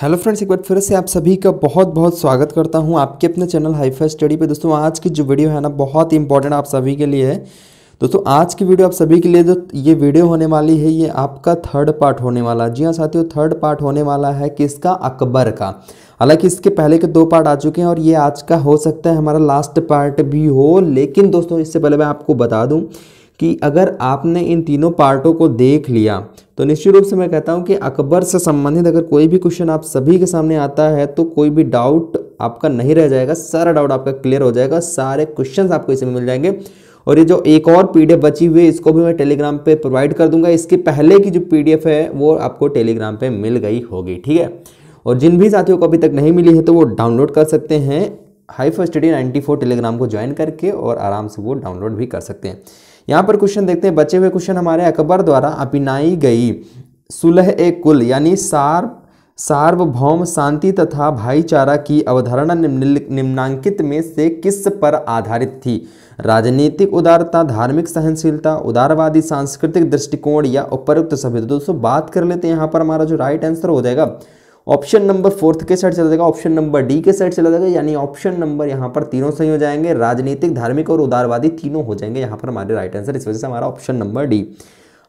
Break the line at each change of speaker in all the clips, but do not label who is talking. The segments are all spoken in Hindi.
हेलो फ्रेंड्स एक बार फिर से आप सभी का बहुत बहुत स्वागत करता हूं आपके अपने चैनल फाई स्टडी पे दोस्तों आज की जो वीडियो है ना बहुत ही इंपॉर्टेंट आप सभी के लिए है दोस्तों आज की वीडियो आप सभी के लिए जो ये वीडियो होने वाली है ये आपका थर्ड पार्ट होने वाला है जी हाँ साथियों थर्ड पार्ट होने वाला है किसका अकबर का हालांकि इसके पहले के दो पार्ट आ चुके हैं और ये आज का हो सकता है हमारा लास्ट पार्ट भी हो लेकिन दोस्तों इससे पहले मैं आपको बता दूँ कि अगर आपने इन तीनों पार्टों को देख लिया तो निश्चित रूप से मैं कहता हूँ कि अकबर से संबंधित अगर कोई भी क्वेश्चन आप सभी के सामने आता है तो कोई भी डाउट आपका नहीं रह जाएगा सारा डाउट आपका क्लियर हो जाएगा सारे क्वेश्चन आपको इसमें मिल जाएंगे और ये जो एक और पीडीएफ बची हुई है इसको भी मैं टेलीग्राम पे प्रोवाइड कर दूंगा इसके पहले की जो पीडीएफ है वो आपको टेलीग्राम पे मिल गई होगी ठीक है और जिन भी साथियों को अभी तक नहीं मिली है तो वो डाउनलोड कर सकते हैं high first study ninety telegram को ज्वाइन करके और आराम से वो डाउनलोड भी कर सकते हैं यहाँ पर क्वेश्चन देखते हैं बचे हुए क्वेश्चन हमारे अकबर द्वारा अपनाई गई सुलह ए कुल यानी सार सार्वभौम शांति तथा भाईचारा की अवधारणा निम्नांकित में से किस पर आधारित थी राजनीतिक उदारता धार्मिक सहनशीलता उदारवादी सांस्कृतिक दृष्टिकोण या उपरुक्त सभ्यता तो दोस्तों बात कर लेते हैं यहाँ पर हमारा जो राइट आंसर हो जाएगा ऑप्शन नंबर फोर्थ के साइड चला जाएगा ऑप्शन नंबर डी के साइड चला जाएगा यानी ऑप्शन नंबर यहाँ पर तीनों सही हो जाएंगे राजनीतिक धार्मिक और उदारवादी तीनों हो जाएंगे यहाँ पर हमारे राइट आंसर इस वजह से हमारा ऑप्शन नंबर डी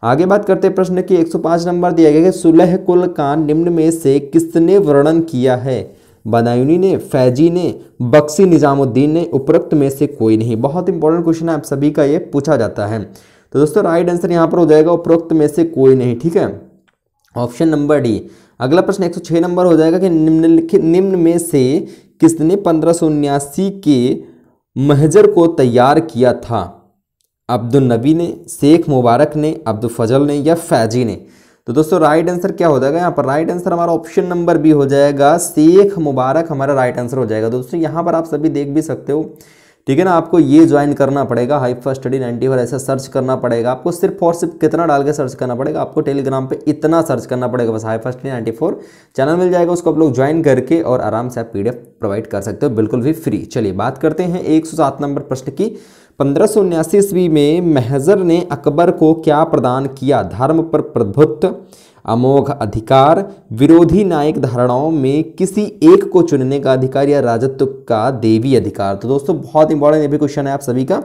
आगे बात करते हैं प्रश्न की 105 नंबर दिया गया कि सुलह कुल का निम्न में से किसने वर्णन किया है बदायूनी ने फैजी ने बक्सी निज़ामुद्दीन ने उपरोक्त में से कोई नहीं बहुत इंपॉर्टेंट क्वेश्चन है आप सभी का ये पूछा जाता है तो दोस्तों राइट आंसर यहाँ पर हो जाएगा उपरोक्त में से कोई नहीं ठीक है ऑप्शन नंबर डी अगला प्रश्न एक सौ नंबर हो जाएगा कि निम्नलिखित निम्न में से किसने पंद्रह के महजर को तैयार किया था अब्दुल नबी ने शेख मुबारक ने अब्दुल फजल ने या फैजी ने तो दोस्तों राइट आंसर क्या हो जाएगा यहाँ पर राइट आंसर हमारा ऑप्शन नंबर भी हो जाएगा शेख मुबारक हमारा राइट आंसर हो जाएगा दोस्तों यहाँ पर आप सभी देख भी सकते हो ठीक है ना आपको ये ज्वाइन करना पड़ेगा हाइफा स्टडी नाइनटी फोर ऐसा सर्च करना पड़ेगा आपको सिर्फ और सिर्फ कितना डाल के सर्च करना पड़ेगा आपको टेलीग्राम पे इतना सर्च करना पड़ेगा बस हाइफा स्टडी नाइन्टी फोर चैनल मिल जाएगा उसको आप लोग ज्वाइन करके और आराम से आप पी प्रोवाइड कर सकते हो बिल्कुल भी फ्री चलिए बात करते हैं एक नंबर प्रश्न की पंद्रह सौ ईस्वी में महजर ने अकबर को क्या प्रदान किया धर्म पर प्रभुत्व अमोघ अधिकार विरोधी न्यायिक धारणाओं में किसी एक को चुनने का अधिकार या राजत्व का देवी अधिकार तो दोस्तों बहुत इंपॉर्टेंट ये भी क्वेश्चन है आप सभी का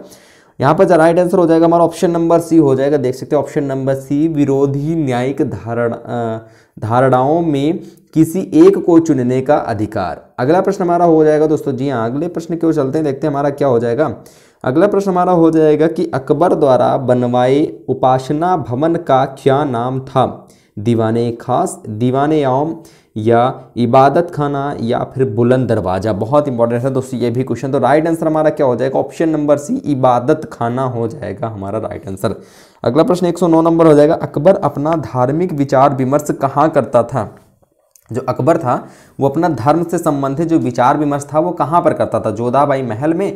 यहाँ पर राइट आंसर हो जाएगा हमारा ऑप्शन नंबर सी हो जाएगा देख सकते हो ऑप्शन नंबर सी विरोधी न्यायिक धारणा धारणाओं में किसी एक को चुनने का अधिकार अगला प्रश्न हमारा हो जाएगा दोस्तों जी हाँ अगले प्रश्न क्यों ओर चलते हैं देखते हैं हमारा क्या हो जाएगा अगला प्रश्न हमारा हो जाएगा कि अकबर द्वारा बनवाए उपासना भवन का क्या नाम था दीवान खास दीवान आम या इबादत खाना या फिर बुलंद दरवाज़ा बहुत इंपॉर्टेंट है दोस्तों ये भी क्वेश्चन तो राइट आंसर हमारा क्या हो जाएगा ऑप्शन नंबर सी इबादत खाना हो जाएगा हमारा राइट आंसर अगला प्रश्न 109 नंबर हो जाएगा अकबर अपना धार्मिक विचार विमर्श कहाँ करता था जो अकबर था वो अपना धर्म से संबंधित जो विचार विमर्श था वो कहाँ पर करता था जोधाबाई महल में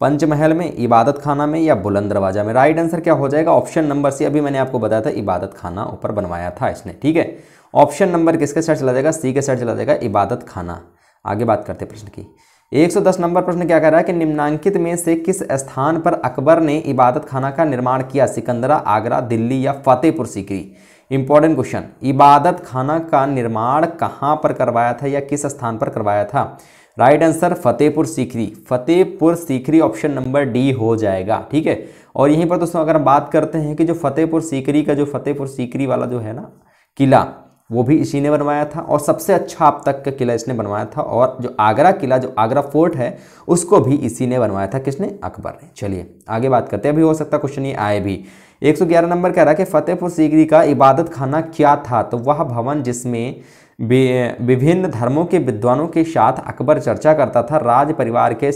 पंचमहल में इबादत खाना में या बुलंद दरवाजा में राइट आंसर क्या हो जाएगा ऑप्शन नंबर सी अभी मैंने आपको बताया था इबादत खाना ऊपर बनवाया था इसने ठीक है ऑप्शन नंबर किसके साइड चला जाएगा सी के साइड चला जाएगा इबादत खाना आगे बात करते प्रश्न की 110 नंबर प्रश्न क्या कह रहा है कि निम्नांकित में से किस स्थान पर अकबर ने इबादत खाना का निर्माण किया सिकंदरा आगरा दिल्ली या फतेहपुर सीकरी इंपॉर्टेंट क्वेश्चन इबादत खाना का निर्माण कहाँ पर करवाया था या किस स्थान पर करवाया था right answer Fatehpur Sikri Fatehpur Sikri option number D हो जाएगा ठीक है और यहीं पर दोस्तों अगर हम बात करते हैं कि जो फतेहपुर सीकरी का जो फतेहपुर सीकरी वाला जो है ना किला वो भी इसी ने बनवाया था और सबसे अच्छा अब तक का किला इसने बनवाया था और जो आगरा किला जो आगरा फोर्ट है उसको भी इसी ने बनवाया था किसने अकबर ने चलिए आगे बात करते हैं अभी हो सकता क्वेश्चन ये आए भी 111 नंबर कह रहा है कि फतेहपुर सीकरी का इबादत खाना क्या था तो वह भवन जिसमें विभिन्न धर्मों के विद्वानों के साथ अकबर चर्चा करता था राज परिवार के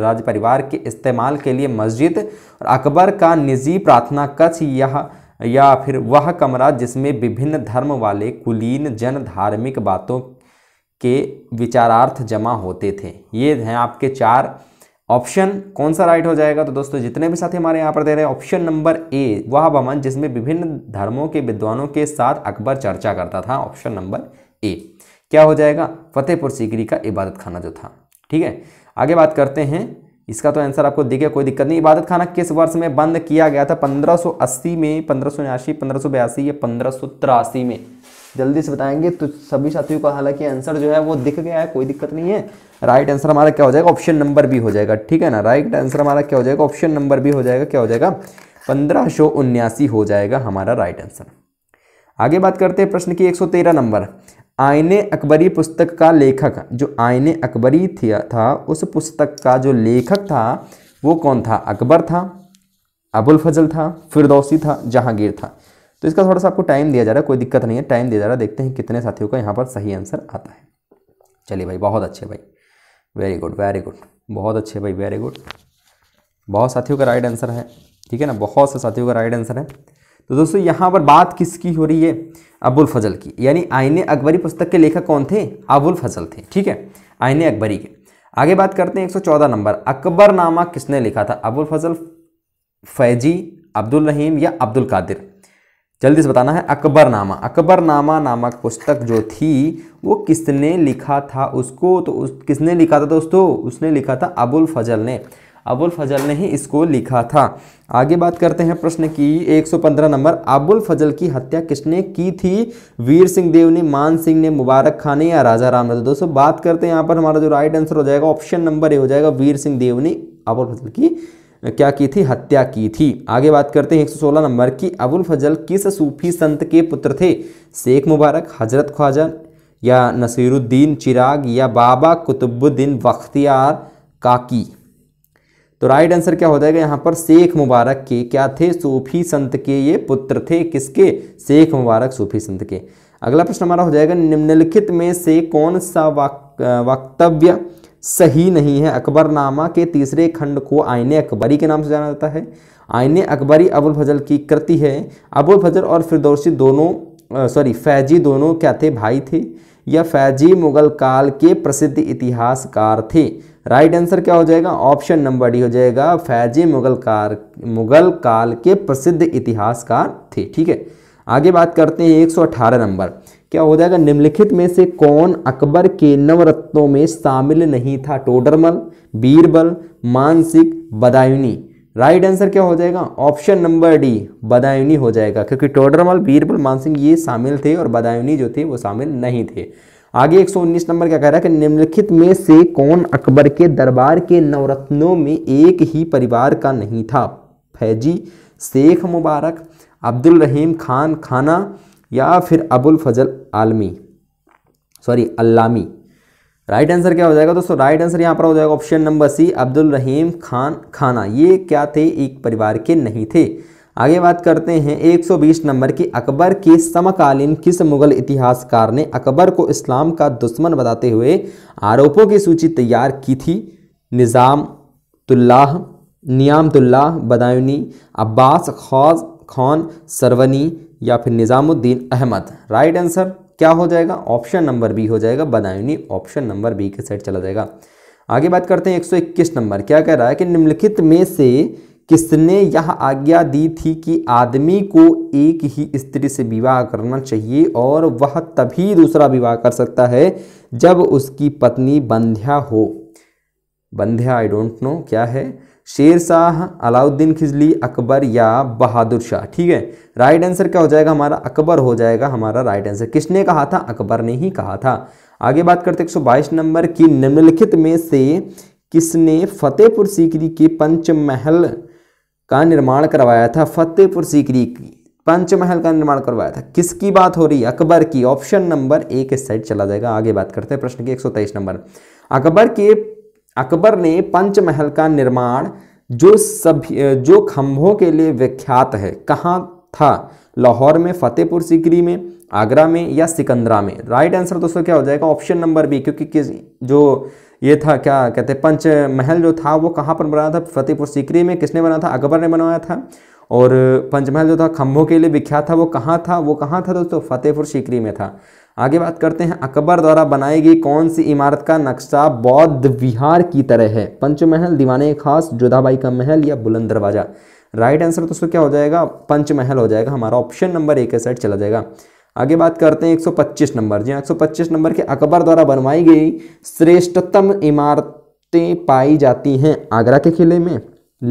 राज परिवार के इस्तेमाल के लिए मस्जिद और अकबर का निजी प्रार्थना कक्ष यह या फिर वह कमरा जिसमें विभिन्न धर्म वाले कुलीन जन धार्मिक बातों के विचारार्थ जमा होते थे ये हैं आपके चार ऑप्शन कौन सा राइट हो जाएगा तो दोस्तों जितने भी साथी हमारे यहाँ पर दे रहे हैं ऑप्शन नंबर ए वह भवन जिसमें विभिन्न धर्मों के विद्वानों के साथ अकबर चर्चा करता था ऑप्शन नंबर ए क्या हो जाएगा फतेहपुर सीकरी का इबादत खाना जो था ठीक है आगे बात करते हैं इसका तो आंसर आपको देखिए कोई दिक्कत नहीं इबादत खाना किस वर्ष में बंद किया गया था पंद्रह में पंद्रह सौ पंद्रह या पंद्रह में जल्दी से बताएंगे तो सभी साथियों का हालांकि आंसर जो है वो दिख गया है कोई दिक्कत नहीं है राइट आंसर हमारा क्या हो जाएगा ऑप्शन नंबर भी हो जाएगा ठीक है ना राइट आंसर हमारा क्या हो जाएगा ऑप्शन नंबर भी हो जाएगा क्या हो जाएगा पंद्रह सौ उन्यासी हो जाएगा हमारा राइट आंसर आगे बात करते हैं प्रश्न की एक सौ तेरह नंबर आयने अकबरी पुस्तक का लेखक जो आयने अकबरी था उस पुस्तक का जो लेखक था वो कौन था अकबर था अबुल फजल था फिरदौसी था जहांगीर था तो इसका थोड़ा सा आपको टाइम दिया जा रहा है कोई दिक्कत नहीं है टाइम दिया जा रहा है देखते हैं कितने साथियों का यहाँ पर सही आंसर आता है चलिए भाई बहुत अच्छे भाई वेरी गुड वेरी गुड बहुत अच्छे भाई वेरी गुड बहुत साथियों का राइट आंसर है ठीक है ना बहुत से साथियों का राइट आंसर है तो दोस्तों यहाँ पर बात किसकी हो रही है अबुल फजल की यानी आईने अकबरी पुस्तक के लेखक कौन थे अबुल फजल थे ठीक है आईने अकबरी के आगे बात करते हैं 114 नंबर अकबर नामा किसने लिखा था अबुल फजल फैजी अब्दुल रहीम या अब्दुल कादिर जल्दी से बताना है अकबरनामा अकबरनामा नामक पुस्तक जो थी वो किसने लिखा था उसको तो उस किसने लिखा था दोस्तों उसने लिखा था अबुल फजल ने अबुल फजल ने ही इसको लिखा था आगे बात करते हैं प्रश्न की 115 नंबर अबुल फजल की हत्या किसने की थी वीर सिंह देव ने मान सिंह ने मुबारक खान ने या राजा राम ने तो दोस्तों बात करते हैं यहाँ पर हमारा जो राइट आंसर हो जाएगा ऑप्शन नंबर ए हो जाएगा वीर सिंह देव ने अबुल फजल की क्या की थी हत्या की थी आगे बात करते हैं 116 नंबर की अबुल फजल किस सूफी संत के पुत्र थे शेख मुबारक हजरत ख्वाजा या नसीरुद्दीन चिराग या बाबा कुतुबुद्दीन बख्तियार काकी तो राइट आंसर क्या हो जाएगा यहाँ पर शेख मुबारक के क्या थे सूफी संत के ये पुत्र थे किसके शेख मुबारक सूफी संत के अगला प्रश्न हमारा हो जाएगा निम्नलिखित में से कौन सा वक्तव्य वाक, सही नहीं है अकबरनामा के तीसरे खंड को आयने अकबरी के नाम से जाना जाता है आयने अकबरी अबुल फजल की कृति है अबुल फजल और फिरदौसी दोनों सॉरी फैजी दोनों क्या थे भाई थे या फैजी मुगल काल के प्रसिद्ध इतिहासकार थे राइट आंसर क्या हो जाएगा ऑप्शन नंबर डी हो जाएगा फैजी मुगल कार मुगल काल के प्रसिद्ध इतिहासकार थे ठीक है आगे बात करते हैं 118 नंबर क्या हो जाएगा निम्नलिखित में से कौन अकबर के नवरत्नों में शामिल नहीं था टोडरमल बीरबल मानसिक बदायूनी राइट आंसर क्या हो जाएगा ऑप्शन नंबर डी बदायूनी हो जाएगा क्योंकि टोडरमल बीरबल मानसिंह ये शामिल थे और बदायूनी जो थे वो शामिल नहीं थे आगे 119 नंबर क्या कह रहा है कि निम्नलिखित में से कौन अकबर के दरबार के नवरत्नों में एक ही परिवार का नहीं था फैजी शेख मुबारक अब्दुल रहीम खान खाना या फिर अबुल फजल आलमी सॉरी अल्लामी राइट आंसर क्या हो जाएगा दोस्तों राइट आंसर यहाँ पर हो जाएगा option number C Abdul Rahim Khan खाना ये क्या थे एक परिवार के नहीं थे आगे बात करते हैं 120 नंबर की अकबर के समकालीन किस मुगल इतिहासकार ने अकबर को इस्लाम का दुश्मन बताते हुए आरोपों की सूची तैयार की थी निज़ाम तुल्लाह नियामतुल्लाह बदायूनी अब्बास खौज खान सरवनी या फिर निज़ामुद्दीन अहमद राइट आंसर क्या हो जाएगा ऑप्शन नंबर बी हो जाएगा बदायूनी ऑप्शन नंबर बी के साइड चला जाएगा आगे बात करते हैं 121 नंबर क्या कह रहा है कि निम्नलिखित में से किसने यह आज्ञा दी थी कि आदमी को एक ही स्त्री से विवाह करना चाहिए और वह तभी दूसरा विवाह कर सकता है जब उसकी पत्नी बंध्या हो बंध्या आई डोंट नो क्या है शेर शाह अलाउद्दीन खिजली अकबर या बहादुर शाह ठीक है राइट आंसर क्या हो जाएगा हमारा अकबर हो जाएगा हमारा राइट आंसर किसने कहा था अकबर ने ही कहा था आगे बात करते एक बाईस नंबर की निम्नलिखित में से किसने फतेहपुर सीकरी के पंचमहल का निर्माण करवाया था फतेहपुर सीकरी की पंचमहल का निर्माण करवाया था किसकी बात हो रही है अकबर की ऑप्शन नंबर ए के साइड चला जाएगा आगे बात करते हैं प्रश्न की तेईस नंबर अकबर के अकबर ने पंचमहल का निर्माण जो सभी जो खम्भों के लिए विख्यात है कहाँ था लाहौर में फतेहपुर सीकरी में आगरा में या सिकंदरा में राइट आंसर दोस्तों क्या हो जाएगा ऑप्शन नंबर बी क्योंकि किस जो ये था क्या कहते हैं पंचमहल जो था वो कहाँ पर बना था फतेहपुर सीकरी में किसने बना था अकबर ने बनवाया था और पंचमहल जो था खम्भों के लिए विख्यात था वो कहाँ था वो कहाँ था दोस्तों फतेहपुर सीकरी में था आगे बात करते हैं अकबर द्वारा बनाई गई कौन सी इमारत का नक्शा बौद्ध विहार की तरह है पंचमहल दीवाने खास जोधाबाई का महल या बुलंद दरवाजा राइट आंसर दोस्तों क्या हो जाएगा पंचमहल हो जाएगा हमारा ऑप्शन नंबर एक के साइड चला जाएगा आगे बात करते हैं 125 नंबर जी 125 हाँ, नंबर के अकबर द्वारा बनवाई गई श्रेष्ठतम इमारतें पाई जाती हैं आगरा के किले में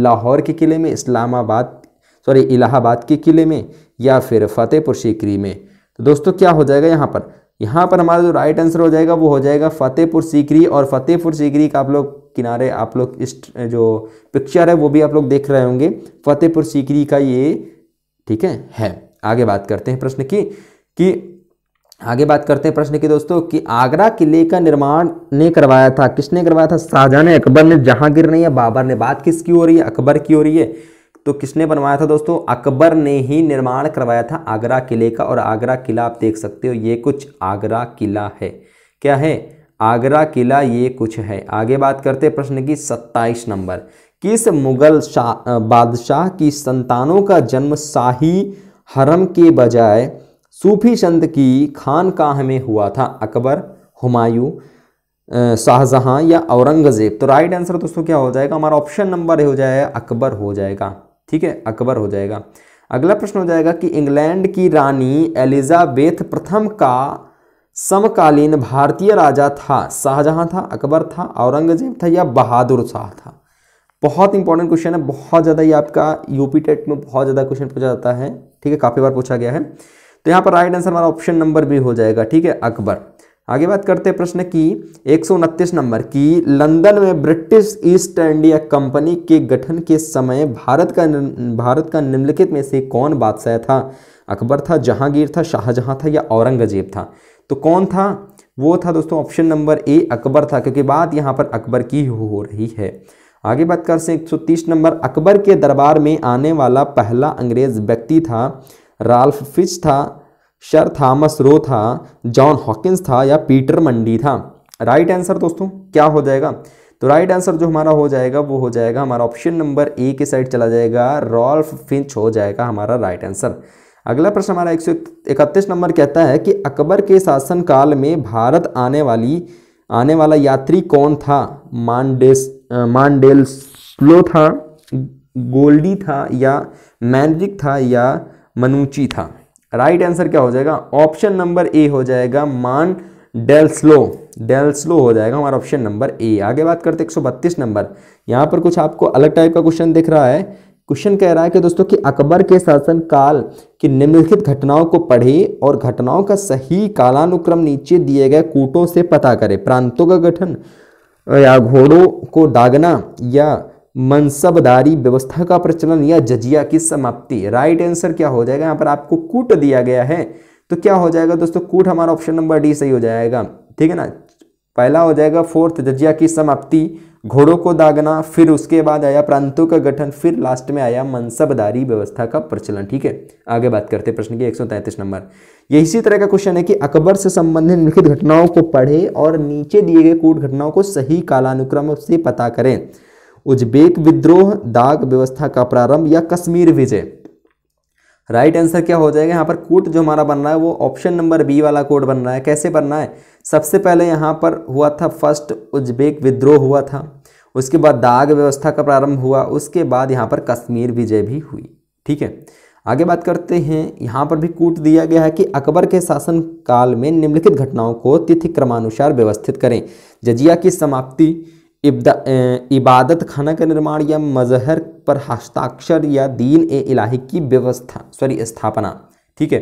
लाहौर के किले में इस्लामाबाद सॉरी इलाहाबाद के किले में या फिर फतेहपुर सीकरी में तो दोस्तों क्या हो जाएगा यहाँ पर यहाँ पर हमारा जो राइट आंसर हो जाएगा वो हो जाएगा फतेहपुर सीकरी और फतेहपुर सीकरी का आप लोग किनारे आप लोग इस जो पिक्चर है वो भी आप लोग देख रहे होंगे फतेहपुर सीकरी का ये ठीक है है आगे बात करते हैं प्रश्न की कि आगे बात करते हैं प्रश्न की दोस्तों कि आगरा किले का निर्माण ने करवाया था किसने करवाया था शाहजहां ने अकबर ने जहांगीर ने या बाबर ने बात किसकी हो रही है अकबर की हो रही है तो किसने बनवाया था दोस्तों अकबर ने ही निर्माण करवाया था आगरा किले का और आगरा किला आप देख सकते हो ये कुछ आगरा किला है क्या है आगरा किला ये कुछ है आगे बात करते हैं प्रश्न की सत्ताईस नंबर किस मुगल शाह बादशाह की संतानों का जन्म शाही हरम के बजाय सूफी चंद की खानकाह में हुआ था अकबर हुमायूं शाहजहां या औरंगज़ेब तो राइट आंसर दोस्तों क्या हो जाएगा हमारा ऑप्शन नंबर हो जाएगा अकबर हो जाएगा ठीक है अकबर हो जाएगा अगला प्रश्न हो जाएगा कि इंग्लैंड की रानी एलिजाबेथ प्रथम का समकालीन भारतीय राजा था शाहजहां था अकबर था औरंगजेब था या बहादुर शाह था बहुत इंपॉर्टेंट क्वेश्चन है बहुत ज़्यादा ये आपका यूपी टेट में बहुत ज़्यादा क्वेश्चन पूछा जाता है ठीक है काफ़ी बार पूछा गया है तो यहाँ पर राइट आंसर हमारा ऑप्शन नंबर भी हो जाएगा ठीक है अकबर आगे बात करते हैं प्रश्न की एक नंबर की लंदन में ब्रिटिश ईस्ट इंडिया कंपनी के गठन के समय भारत का भारत का निम्नलिखित में से कौन बादशाह था अकबर था जहांगीर था शाहजहां था या औरंगजेब था तो कौन था वो था दोस्तों ऑप्शन नंबर ए अकबर था क्योंकि बात यहाँ पर अकबर की हो रही है आगे बात कर से एक नंबर अकबर के दरबार में आने वाला पहला अंग्रेज व्यक्ति था राल्फ फिच था शर था मसरो था जॉन हॉकिंस था या पीटर मंडी था राइट आंसर दोस्तों क्या हो जाएगा तो राइट आंसर जो हमारा हो जाएगा वो हो जाएगा हमारा ऑप्शन नंबर ए के साइड चला जाएगा रॉल्फ फिंच हो जाएगा हमारा राइट आंसर अगला प्रश्न हमारा एक नंबर कहता है कि अकबर के शासनकाल में भारत आने वाली आने वाला यात्री कौन था मानडेस मानडेल स्लो था गोल्डी था या मैनरिक था या मनुची था राइट आंसर क्या हो जाएगा ऑप्शन नंबर ए हो जाएगा मान डेल्सलो डेल्सलो हो जाएगा हमारा ऑप्शन नंबर ए आगे बात करते एक सौ बत्तीस नंबर यहाँ पर कुछ आपको अलग टाइप का क्वेश्चन दिख रहा है क्वेश्चन कह रहा है कि दोस्तों कि अकबर के शासनकाल की निम्नलिखित घटनाओं को पढ़े और घटनाओं का सही कालानुक्रम नीचे दिए गए कूटों से पता करें प्रांतों का गठन या घोड़ों को दागना या मनसबदारी व्यवस्था का प्रचलन या जजिया की समाप्ति राइट आंसर क्या हो जाएगा यहाँ पर आपको कूट दिया गया है तो क्या हो जाएगा दोस्तों कूट हमारा ऑप्शन नंबर डी सही हो जाएगा ठीक है ना पहला हो जाएगा फोर्थ जजिया की समाप्ति घोड़ों को दागना फिर उसके बाद आया प्रांतों का गठन फिर लास्ट में आया मनसबदारी व्यवस्था का प्रचलन ठीक है आगे बात करते प्रश्न की एक नंबर ये इसी तरह का क्वेश्चन है कि अकबर से संबंधित निम्नलिखित घटनाओं को पढ़े और नीचे दिए गए कूट घटनाओं को सही कालानुक्रम से पता करें उज्बेक विद्रोह दाग व्यवस्था का प्रारंभ या कश्मीर विजय राइट आंसर क्या हो जाएगा यहाँ पर कोट जो हमारा बन रहा है वो ऑप्शन नंबर बी वाला कोट बन रहा है कैसे बनना है सबसे पहले यहाँ पर हुआ था फर्स्ट उज्बेक विद्रोह हुआ था उसके बाद दाग व्यवस्था का प्रारंभ हुआ उसके बाद यहाँ पर कश्मीर विजय भी हुई ठीक है आगे बात करते हैं यहाँ पर भी कूट दिया गया है कि अकबर के शासन काल में निम्नलिखित घटनाओं को तिथि क्रमानुसार व्यवस्थित करें जजिया की समाप्ति इबादत खाना का निर्माण या मजहर पर हस्ताक्षर या दीन ए इलाही की व्यवस्था सॉरी स्थापना ठीक है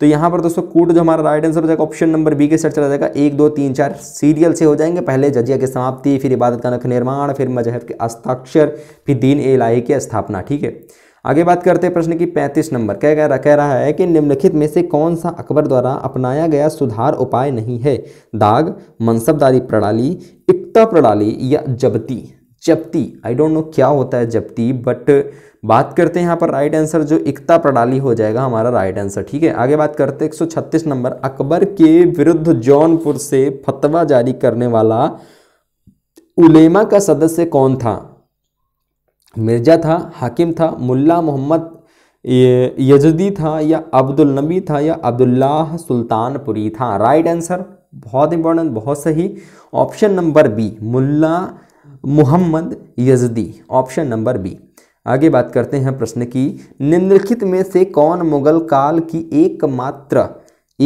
तो यहाँ पर दोस्तों कूट जो हमारा राइट आंसर हो जाएगा ऑप्शन नंबर बी के सर चला जाएगा एक दो तीन चार सीरियल से हो जाएंगे पहले जजिया की समाप्ति फिर इबादत का निर्माण फिर मजहब के हस्ताक्षर फिर दीन ए इलाही की स्थापना ठीक है आगे बात करते हैं प्रश्न की पैंतीस नंबर कह रहा कह रहा है कि निम्नलिखित में से कौन सा अकबर द्वारा अपनाया गया सुधार उपाय नहीं है दाग मनसबदारी प्रणाली इक्ता प्रणाली या जबती जबती आई डोंट नो क्या होता है जबती बट बात करते हैं यहाँ पर राइट आंसर जो एकता प्रणाली हो जाएगा हमारा राइट आंसर ठीक है आगे बात करते हैं 136 नंबर अकबर के विरुद्ध जौनपुर से फतवा जारी करने वाला उलेमा का सदस्य कौन था मिर्ज़ा था हाकिम था मुल्ला मोहम्मद यजदी था या अब्दुल नबी था या अब्दुल्लाह सुल्तानपुरी था राइट आंसर बहुत इंपॉर्टेंट बहुत सही option number B Mulla Mohammad Yazdi option number B आगे बात करते हैं प्रश्न की निम्नलिखित में से कौन मुगल काल की एकमात्र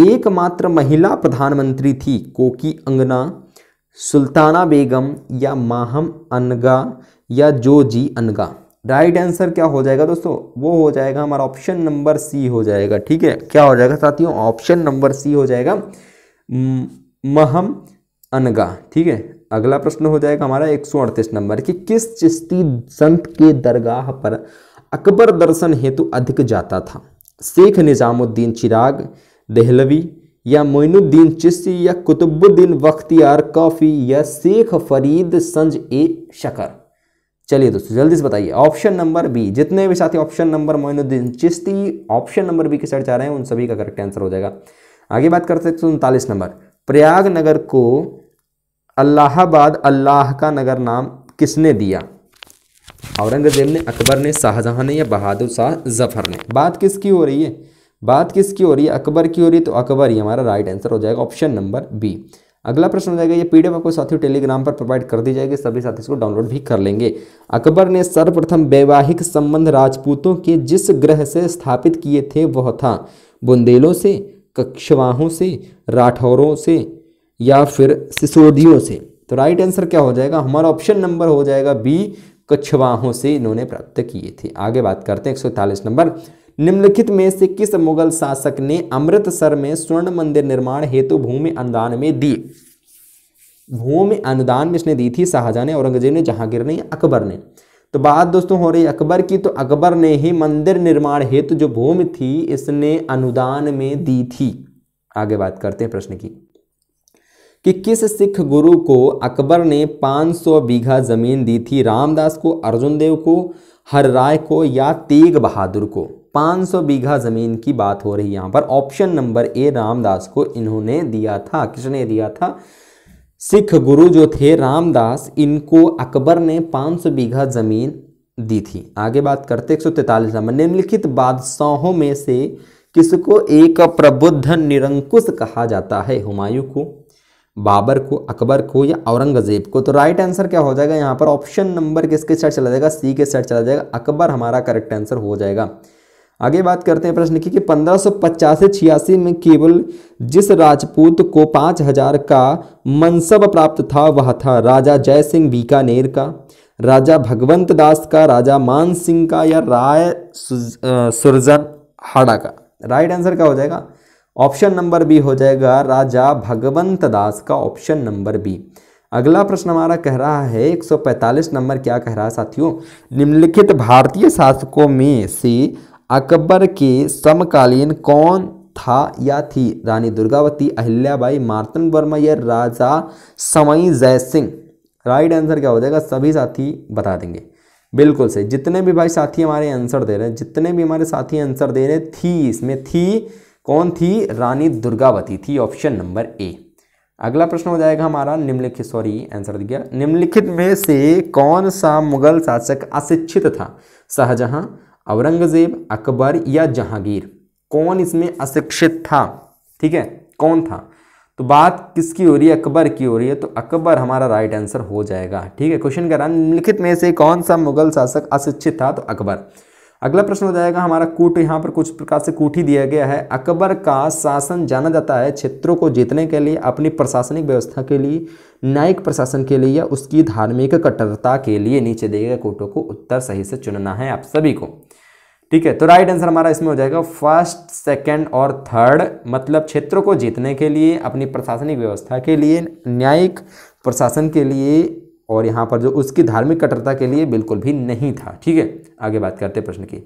एकमात्र महिला प्रधानमंत्री थी कोकी अंगना सुल्ताना बेगम या माहम अनगा या जो जी अनगा राइट आंसर क्या हो जाएगा दोस्तों वो हो जाएगा हमारा ऑप्शन नंबर सी हो जाएगा ठीक है क्या हो जाएगा साथियों ऑप्शन नंबर सी हो जाएगा महम अनगा ठीक है अगला प्रश्न हो जाएगा हमारा एक नंबर कि किस चिश्ती संत के दरगाह पर अकबर दर्शन हेतु अधिक जाता था शेख निज़ामुद्दीन चिराग दहलवी या मोइनुद्दीन चिश्ती या कुतुबुद्दीन बख्तियार काफ़ी या शेख फरीद संज ए शकर चलिए दोस्तों जल्दी से बताइए ऑप्शन नंबर बी जितने भी साथी option number Moinuddin Chishti option number B के साइड चाह रहे हैं उन सभी का करेक्ट आंसर हो जाएगा आगे बात करते हैं उनतालीस नंबर प्रयाग नगर को अल्लाहाबाद अल्लाह का नगर नाम किसने दिया औरंगजेब ने अकबर ने शाहजहां ने या बहादुर शाह जफर ने बात किसकी हो रही है बात किसकी हो रही है अकबर की हो रही है तो अकबर ही हमारा राइट आंसर हो जाएगा ऑप्शन नंबर बी अगला प्रश्न हो जाएगा ये पीडीएफ आपको साथियों टेलीग्राम पर प्रोवाइड कर दी जाएगी सभी साथी इसको डाउनलोड भी कर लेंगे अकबर ने सर्वप्रथम वैवाहिक संबंध राजपूतों के जिस ग्रह से स्थापित किए थे वह था बुंदेलों से कक्षवाहों से राठौरों से या फिर सिसोदियों से तो राइट आंसर क्या हो जाएगा हमारा ऑप्शन नंबर हो जाएगा बी कछवाहों से इन्होंने प्राप्त किए थे आगे बात करते हैं एक नंबर निम्नलिखित में से किस मुगल शासक ने अमृतसर में स्वर्ण मंदिर निर्माण हेतु भूमि अनुदान में दी भूमि अनुदान में इसने दी थी शाहजहां ने औरंगजेब ने जहांगीर ने अकबर ने तो बात दोस्तों हो रही अकबर की तो अकबर ने ही मंदिर निर्माण हेतु जो भूमि थी इसने अनुदान में दी थी आगे बात करते हैं प्रश्न की कि किस सिख गुरु को अकबर ने 500 बीघा जमीन दी थी रामदास को अर्जुन देव को हर राय को या तेग बहादुर को 500 बीघा ज़मीन की बात हो रही है यहाँ पर ऑप्शन नंबर ए रामदास को इन्होंने दिया था किसने दिया था सिख गुरु जो थे रामदास इनको अकबर ने 500 बीघा ज़मीन दी थी आगे बात करते एक सौ तैतालीस नंबर निम्नलिखित बादशाहों में से किसको एक प्रबुद्ध निरंकुश कहा जाता है हुमायूं को बाबर को अकबर को या औरंगजेब को तो राइट आंसर क्या हो जाएगा यहाँ पर ऑप्शन नंबर किसके साइड चला जाएगा सी के साइड चला जाएगा अकबर हमारा करेक्ट आंसर हो जाएगा आगे बात करते हैं प्रश्न की कि पंद्रह सौ पचासी छियासी में केवल जिस राजपूत को पाँच हजार का मनसब प्राप्त था वह था राजा जय सिंह बीकानेर का राजा भगवंत दास का राजा मान सिंह का या राय सुरजन हाड़ा का राइट आंसर क्या हो जाएगा ऑप्शन नंबर बी हो जाएगा राजा भगवंत दास का ऑप्शन नंबर बी अगला प्रश्न हमारा कह रहा है 145 नंबर क्या कह रहा है साथियों निम्नलिखित भारतीय शासकों में से अकबर के समकालीन कौन था या थी रानी दुर्गावती अहिल्याबाई मार्तन वर्मा या राजा समई जय सिंह राइट आंसर क्या हो जाएगा सभी साथी बता देंगे बिल्कुल सही जितने भी भाई साथी हमारे आंसर दे रहे हैं जितने भी हमारे साथी आंसर दे रहे थी इसमें थी कौन थी रानी दुर्गावती थी ऑप्शन नंबर ए अगला प्रश्न हो जाएगा हमारा निम्नलिखित सॉरी आंसर दिया निम्नलिखित में से कौन सा मुगल शासक अशिक्षित था शाहजहां औरंगजेब अकबर या जहांगीर कौन इसमें अशिक्षित था ठीक है कौन था तो बात किसकी हो रही है अकबर की हो रही है तो अकबर हमारा राइट आंसर हो जाएगा ठीक है क्वेश्चन करा निम्नलिखित में से कौन सा मुगल शासक अशिक्षित था तो अकबर अगला प्रश्न हो जाएगा हमारा कूट यहाँ पर कुछ प्रकार से कूट ही दिया गया है अकबर का शासन जाना जाता है क्षेत्रों को जीतने के लिए अपनी प्रशासनिक व्यवस्था के लिए न्यायिक प्रशासन के लिए या उसकी धार्मिक कट्टरता के लिए नीचे दिए गए कूटों को उत्तर सही से चुनना है आप सभी को ठीक है तो राइट आंसर हमारा इसमें हो जाएगा फर्स्ट सेकेंड और थर्ड मतलब क्षेत्रों को जीतने के लिए अपनी प्रशासनिक व्यवस्था के लिए न्यायिक प्रशासन के लिए और यहाँ पर जो उसकी धार्मिक कट्टरता के लिए बिल्कुल भी नहीं था ठीक है आगे बात करते हैं प्रश्न की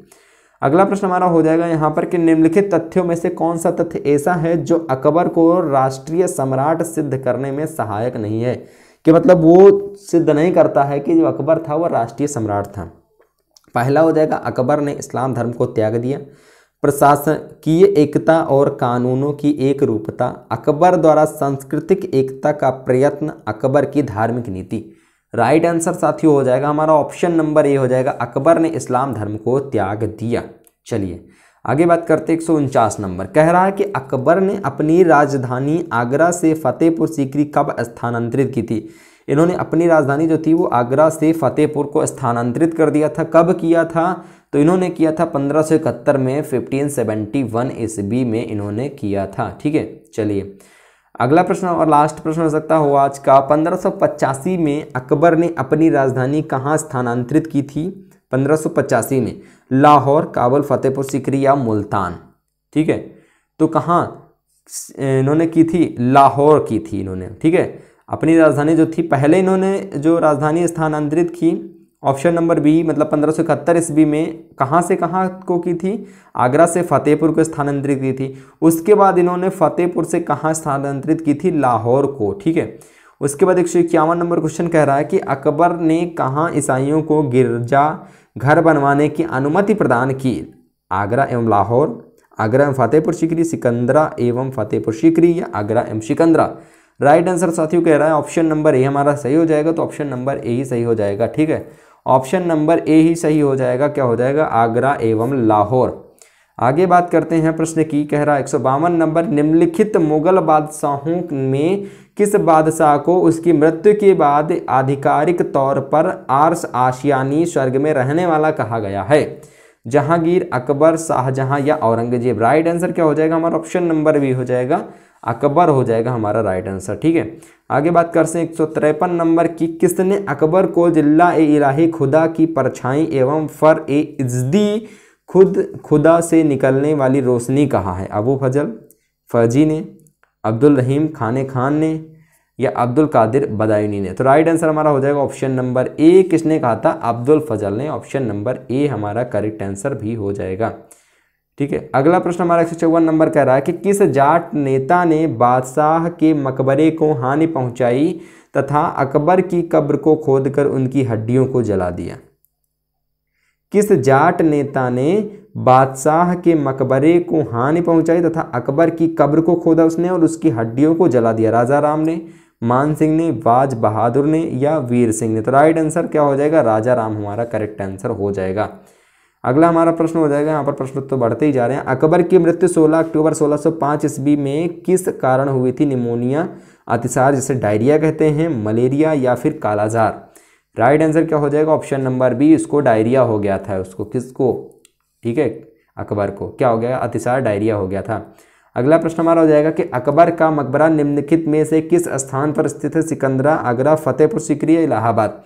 अगला प्रश्न हमारा हो जाएगा यहाँ पर कि निम्नलिखित तथ्यों में से कौन सा तथ्य ऐसा है जो अकबर को राष्ट्रीय सम्राट सिद्ध करने में सहायक नहीं है कि मतलब वो सिद्ध नहीं करता है कि जो अकबर था वह राष्ट्रीय सम्राट था पहला हो जाएगा अकबर ने इस्लाम धर्म को त्याग दिया प्रशासकीय एकता और कानूनों की एक रूपता अकबर द्वारा सांस्कृतिक एकता का प्रयत्न अकबर की धार्मिक नीति राइट आंसर साथियों हो जाएगा हमारा ऑप्शन नंबर ए हो जाएगा अकबर ने इस्लाम धर्म को त्याग दिया चलिए आगे बात करते एक सौ उनचास नंबर कह रहा है कि अकबर ने अपनी राजधानी आगरा से फतेहपुर सीकरी कब स्थानांतरित की थी इन्होंने अपनी राजधानी जो थी वो आगरा से फतेहपुर को स्थानांतरित कर दिया था कब किया था तो इन्होंने किया था पंद्रह में 1571 ईस्वी में इन्होंने किया था ठीक है चलिए अगला प्रश्न और लास्ट प्रश्न हो सकता हो आज का पंद्रह में अकबर ने अपनी राजधानी कहाँ स्थानांतरित की थी पंद्रह में लाहौर काबुल फतेहपुर सिकरी या मुल्तान ठीक है तो कहाँ इन्होंने की थी लाहौर की थी इन्होंने ठीक है अपनी राजधानी जो थी पहले इन्होंने जो राजधानी स्थानांतरित की ऑप्शन नंबर बी मतलब पंद्रह सौ इकहत्तर ईस्वी में कहाँ से कहाँ को की थी आगरा से फतेहपुर को स्थानांतरित की थी उसके बाद इन्होंने फतेहपुर से कहाँ स्थानांतरित की थी लाहौर को ठीक है उसके बाद एक सौ इक्यावन नंबर क्वेश्चन कह रहा है कि अकबर ने कहाँ ईसाइयों को गिरजा घर बनवाने की अनुमति प्रदान की आगरा एवं लाहौर आगरा एवं फतेहपुर सिकरी सिकंदरा एवं फतेहपुर सिकरी या आगरा एवं सिकंदरा राइट आंसर साथियों कह रहा है ऑप्शन नंबर ए हमारा सही हो जाएगा तो ऑप्शन नंबर ए ही सही हो जाएगा ठीक है ऑप्शन नंबर ए ही सही हो जाएगा क्या हो जाएगा आगरा एवं लाहौर आगे बात करते हैं प्रश्न की कह रहा एक सौ बावन नंबर निम्नलिखित मुगल बादशाहों में किस बादशाह को उसकी मृत्यु के बाद आधिकारिक तौर पर आर्स आशियानी स्वर्ग में रहने वाला कहा गया है जहांगीर अकबर शाहजहां या औरंगजेब राइट आंसर क्या हो जाएगा हमारा ऑप्शन नंबर भी हो जाएगा अकबर हो जाएगा हमारा राइट आंसर ठीक है आगे बात करते हैं एक नंबर की किसने अकबर को जिला ए इलाही खुदा की परछाई एवं फर ए इजदी खुद खुदा से निकलने वाली रोशनी कहा है अबू फजल फजी ने अब्दुल रहीम खान खान ने या अब्दुल कादिर बदायूनी ने तो राइट आंसर हमारा हो जाएगा ऑप्शन नंबर ए किसने कहा था अब्दुल फजल ने ऑप्शन नंबर ए हमारा करेक्ट आंसर भी हो जाएगा ठीक है अगला प्रश्न हमारा एक नंबर कह रहा है कि किस जाट नेता ने बादशाह के मकबरे को हानि पहुंचाई तथा अकबर की कब्र को खोदकर उनकी हड्डियों को जला दिया किस जाट नेता ने बादशाह के मकबरे को हानि पहुंचाई तथा अकबर की कब्र को खोदा उसने और उसकी हड्डियों को जला दिया राजा राम ने मान सिंह ने बाज बहादुर ने या वीर सिंह ने तो राइट आंसर क्या हो जाएगा राजा राम हमारा करेक्ट आंसर हो जाएगा अगला हमारा प्रश्न हो जाएगा यहाँ पर प्रश्न तो बढ़ते ही जा रहे हैं अकबर की मृत्यु 16 अक्टूबर 1605 ईस्वी में किस कारण हुई थी निमोनिया अतिसार जिसे डायरिया कहते हैं मलेरिया या फिर कालाजार राइट आंसर क्या हो जाएगा ऑप्शन नंबर बी उसको डायरिया हो गया था उसको किसको ठीक है अकबर को क्या हो गया अतिसार डायरिया हो गया था अगला प्रश्न हमारा हो जाएगा कि अकबर का मकबरा निम्नलिखित में से किस स्थान पर स्थित है सिकंदरा आगरा फतेहपुर सिकरी इलाहाबाद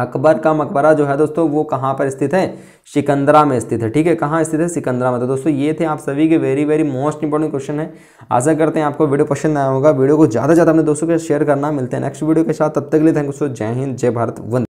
अकबर का मकबरा जो है दोस्तों वो कहाँ पर स्थित है सिकंदरा में स्थित है ठीक है कहाँ स्थित है सिकंदरा में तो दोस्तों ये थे आप सभी के very very most important question है आशा करते हैं आपको वीडियो पसंद आया होगा वीडियो को ज़्यादा से ज़्यादा अपने दोस्तों के शेयर करना मिलते हैं नेक्स्ट वीडियो के साथ तब तक लिए थैंक यू सो जय हिंद जय भारत वंद